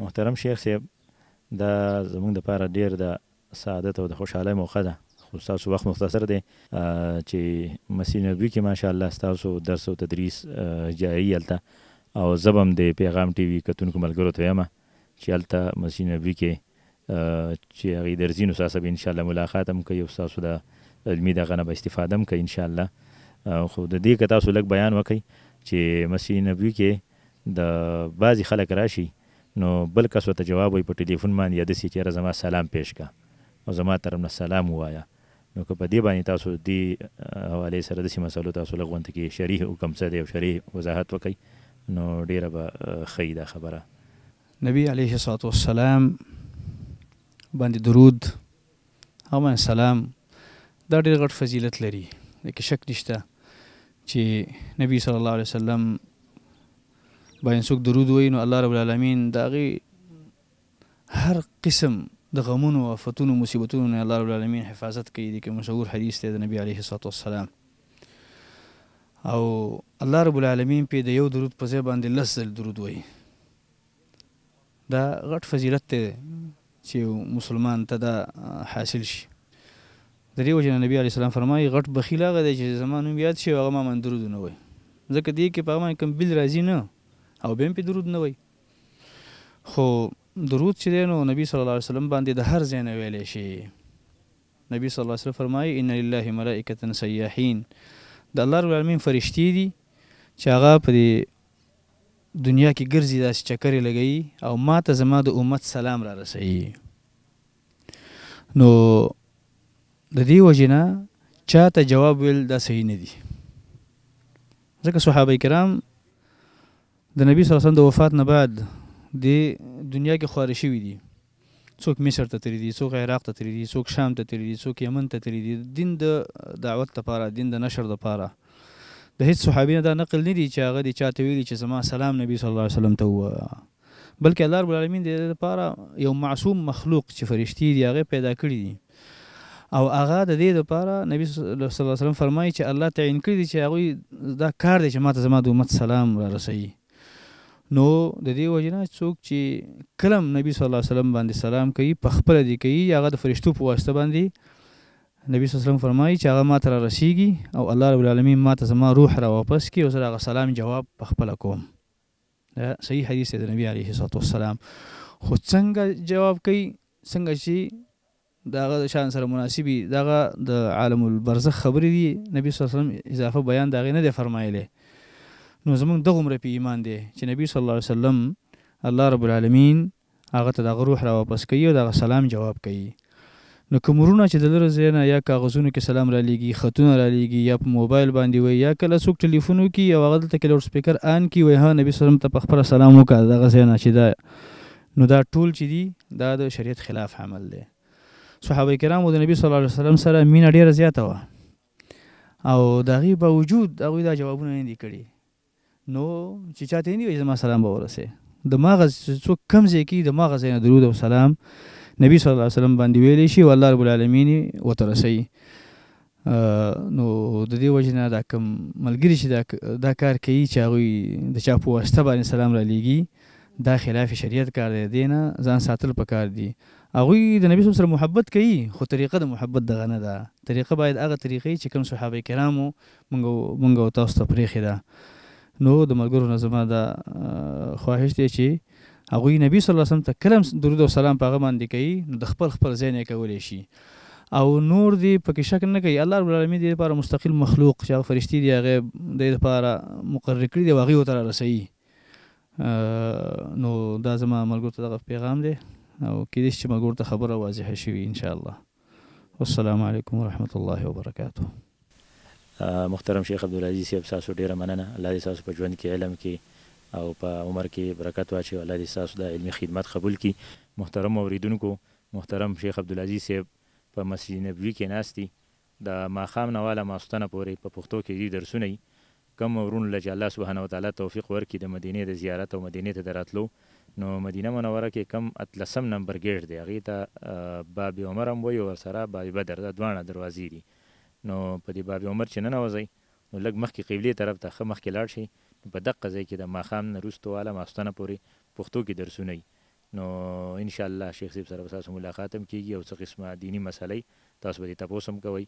محترم شیخ صاحب دا زمونږ د پاره ډیر د سعادت او د خوشحالۍ موخه ده خو تاسو وخت مختصر دی چې مسجد نبوي کې ماشاءالله تاسو درس او تدریس جاری یلته او زبم د پیغام ټي وي کتونکو ملګرو ته یم چې هلته مسجد نبوي کې چې هغه درځینو ساسه به ان شاء الله ملاقات هم کوي او تاسو د علمي دغه نه استفاده هم کوي ان شاء الله خو د دې که تاسو لږ بیان وکړئ چې مسجد نبوي کې د بعضی خلک راشي نو بل کس ته جواب وي په ټلیفون باندې یا د سې چیرې زما سلام پېښ کا او زما طرف نه سلام وایا نو که په دې باندې تاسو دې حواله سره د سې مسلو تاسو لغونت کې شریح حکم څه دی او شریح وضاحت وکړي نو ډیره به خی دا خبره نبی علیه الصلاۃ والسلام باندې درود هم سلام دا ډېر غټ فضیلت لري لکه شک نشته چې نبی صلی الله علیه وسلم باندې څوک درود وای نو الله رب العالمین دا غي هر قسم د غمونو او فتونو مصیبتونو نه الله رب العالمین حفاظت کوي د مشهور حدیث دی د نبی علیه الصلاه والسلام او الله رب العالمین په د یو درود په ځای باندې لس ځل درود وای دا غټ فضیلت دی چې مسلمان ته دا حاصل شي د دې وجه نبی علی السلام فرمایي غټ بخیل هغه دی چې زمانو یاد شي هغه ما من درود نه وای ځکه دی کې په ما کوم بل راضی نه او بیم په درود نه وای خو درود چې دی نو نبی صلی الله علیه وسلم باندې د هر ځای نه ویلی شي نبی صلی الله علیه وسلم فرمایي ان لله ملائکه سیاحین د الله رب العالمین فرشتي دي چې هغه په دنیا کې ګرځي داسې چکرې لګوي او ما ته زما د امت سلام را رسوي نو د دې وجې نه چا ته جواب ویل دا صحیح نه دي ځکه صحابه کرام د نبی صلی الله علیه وسلم د وفات نه بعد د دنیا کې خوارې شوي دي څوک مصر ته تللی دي څوک عراق ته تللی دي څوک شام ته تللی دي څوک یمن ته تللی دي دین د دعوت لپاره دین د نشر لپاره د هیڅ صحابي نه دا نقل نه دي چې هغه دي چاته ویلي چې زما سلام نبی صلی الله علیه وسلم ته ووایه بلکې الله رب العالمین د لپاره یو معصوم مخلوق چې فرشتي دي هغه پیدا کړی دي او هغه د دې لپاره نبی صلی الله علیه وسلم فرمایي چې الله تعین کړی دي چې هغه دا کار دی چې ماته زما د امت سلام را رسوي نو د دې وجنه څوک چې کلم نبی صلی الله علیه وسلم باندې سلام کوي په خپل دی کوي هغه د فرشتو په واسطه باندې نبی صلی الله علیه وسلم فرمایي چې هغه ماته رسیږي او الله رب العالمین ماته زما روح را واپس کی او زه هغه سلام جواب په خپل کوم دا صحیح حدیث دی نبی علیه الصلاه والسلام خو څنګه جواب کوي څنګه چې داغه شان سره مناسبي داغه د عالم البرزخ خبرې دی نبی صلی الله علیه وسلم اضافه بیان داغه نه دی فرمایلی نو زمونږ دغه عمر په ایمان دی چې نبی صلی الله علیه وسلم الله رب العالمین هغه ته دغه روح را واپس کوي او دغه سلام جواب کوي نو کومرونه چې د لر زینا یا کاغذونو کې سلام را لېږي خطونه را لېږي یا په موبایل باندې وي یا کله څوک ټلیفون وکي او هغه دلته کې لوډ سپیکر آن کی وي ها نبی صلی الله علیه وسلم ته په خبره سلام وکړه دغه زینا چې دا نو دا ټول چې دی دا د شریعت خلاف عمل دی صحابه کرامو د نبی صلی الله علیه وسلم سره مینه ډیره زیاته وه او د هغې باوجود هغوی دا جوابونه نه دي کړي نو چې چاته نه وي زما سلام به ورسه د ماغز څوک کم ځای کې د ماغز نه درود او سلام نبی صلی الله علیه وسلم باندې ویلی شي والله رب العالمین وترسي نو د دې وجه نه دا کم ملګری چې دا کار کوي چې هغه د چا په واسطه باندې سلام را لېږي دا خلاف شریعت کار دی دینه ځان ساتل پکار دی هغه د نبی سره محبت کوي خو طریقه د محبت دغه نه ده طریقه باید هغه طریقې چې کوم صحابه کرامو مونږ مونږ تاسو ته پریخي ده نو د ملګرو نه زما د خواهش دی چې هغه نبی صلی الله علیه وسلم ته کلم درود او سلام په هغه باندې کوي د خپل خپل ځای نه کولی شي او نور دی پکې شک نه کوي الله رب العالمین دې لپاره مستقل مخلوق چې فرشتي دی هغه د لپاره مقرر کړی دی واغې وتر رسي نو دا زما ملګرو ته دغه پیغام دی او کېدې چې ملګرو ته خبره واضحه شي ان شاء الله والسلام علیکم ورحمۃ اللہ وبرکاتہ محترم شیخ عبدالعزیز صاحب تاسو ډیره مننه الله دې تاسو په ژوند کې علم کې او په عمر کې برکت واچي الله دې تاسو د علمي خدمت قبول کړي محترم اوریدونکو محترم شیخ عبدالعزیز صاحب په مسجد نبوي کې ناستي د ماخام نواله ماستنه پورې په پښتو کې دي درسونه کم ورون لج الله سبحانه وتعالى توفیق ورکړي د مدینه د زیارت او مدینه ته دراتلو نو مدینه منوره کې کم اتلسم نمبر گیټ دی هغې ته باب عمر هم وایي ورسره باب بدر دا دواړه دروازې دي نو په دې باب عمر چې ننوځئ نو لږ مخکې قبلې طرف ته ښه مخکې لاړ شئ په دقه ځای کې د ماښام نه وروستو واله ماستونه پورې پښتو کې درسونه نو ان شاء الله شیخ صاحب سره به ستاسو ملاقات هم کیږي او څه قسمه دیني مسلې تاسو به دې تپوس هم کوئ